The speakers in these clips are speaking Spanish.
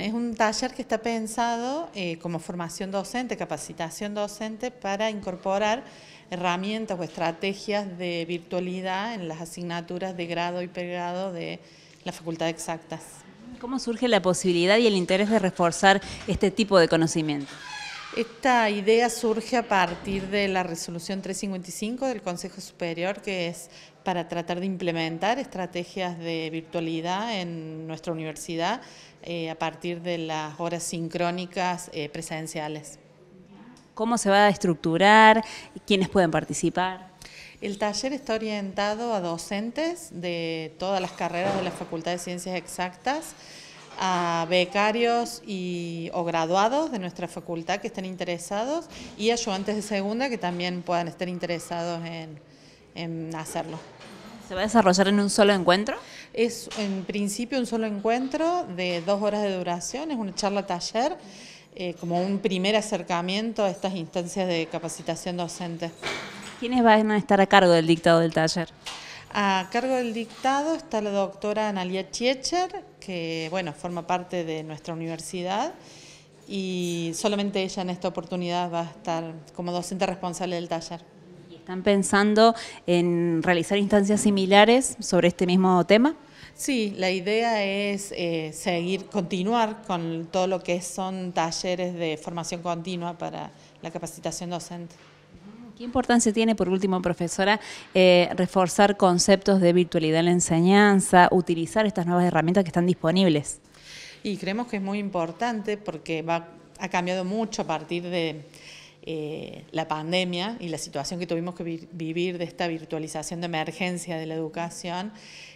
Es un taller que está pensado eh, como formación docente, capacitación docente para incorporar herramientas o estrategias de virtualidad en las asignaturas de grado y pregrado de la Facultad de Exactas. ¿Cómo surge la posibilidad y el interés de reforzar este tipo de conocimiento? Esta idea surge a partir de la resolución 355 del Consejo Superior, que es para tratar de implementar estrategias de virtualidad en nuestra universidad eh, a partir de las horas sincrónicas eh, presenciales. ¿Cómo se va a estructurar? ¿Quiénes pueden participar? El taller está orientado a docentes de todas las carreras de la Facultad de Ciencias Exactas a becarios y, o graduados de nuestra facultad que estén interesados y ayudantes de segunda que también puedan estar interesados en, hacerlo. ¿Se va a desarrollar en un solo encuentro? Es en principio un solo encuentro de dos horas de duración, es una charla taller, eh, como un primer acercamiento a estas instancias de capacitación docente. ¿Quiénes van a estar a cargo del dictado del taller? A cargo del dictado está la doctora Analia Chiecher, que bueno, forma parte de nuestra universidad y solamente ella en esta oportunidad va a estar como docente responsable del taller. ¿Están pensando en realizar instancias similares sobre este mismo tema? Sí, la idea es eh, seguir, continuar con todo lo que son talleres de formación continua para la capacitación docente. ¿Qué importancia tiene, por último, profesora, eh, reforzar conceptos de virtualidad en la enseñanza, utilizar estas nuevas herramientas que están disponibles? Y creemos que es muy importante porque ha cambiado mucho a partir de eh, la pandemia y la situación que tuvimos que vivir de esta virtualización de emergencia de la educación,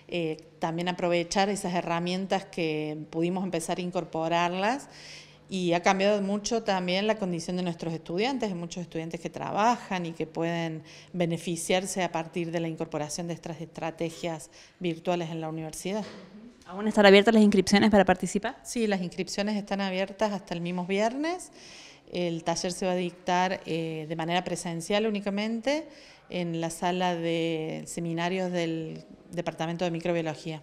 eh, también aprovechar esas herramientas que pudimos empezar a incorporarlas y ha cambiado mucho también la condición de nuestros estudiantes. de muchos estudiantes que trabajan y que pueden beneficiarse a partir de la incorporación de estas estrategias virtuales en la universidad. ¿Aún están abiertas las inscripciones para participar? Sí, las inscripciones están abiertas hasta el mismo viernes. El taller se va a dictar eh, de manera presencial únicamente en la sala de seminarios del Departamento de Microbiología.